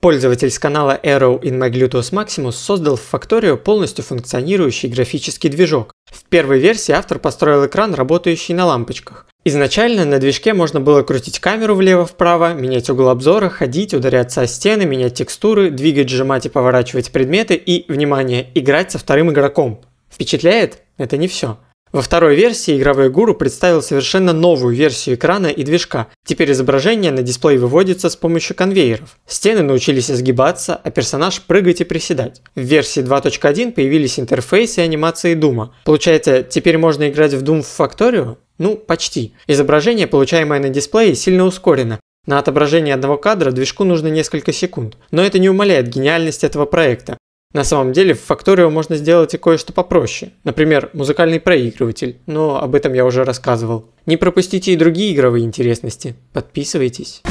Пользователь с канала Arrow in Maglutos Maximus создал в Factorio полностью функционирующий графический движок. В первой версии автор построил экран, работающий на лампочках. Изначально на движке можно было крутить камеру влево-вправо, менять угол обзора, ходить, ударяться о стены, менять текстуры, двигать, сжимать и поворачивать предметы и, внимание, играть со вторым игроком. Впечатляет? Это не все. Во второй версии игровой гуру представил совершенно новую версию экрана и движка. Теперь изображение на дисплей выводится с помощью конвейеров. Стены научились изгибаться, а персонаж прыгать и приседать. В версии 2.1 появились интерфейсы и анимации Дума. Получается, теперь можно играть в Doom в Factorio? Ну, почти. Изображение, получаемое на дисплее, сильно ускорено, на отображение одного кадра движку нужно несколько секунд, но это не умаляет гениальность этого проекта. На самом деле в Factorio можно сделать и кое-что попроще. Например, музыкальный проигрыватель, но об этом я уже рассказывал. Не пропустите и другие игровые интересности. Подписывайтесь.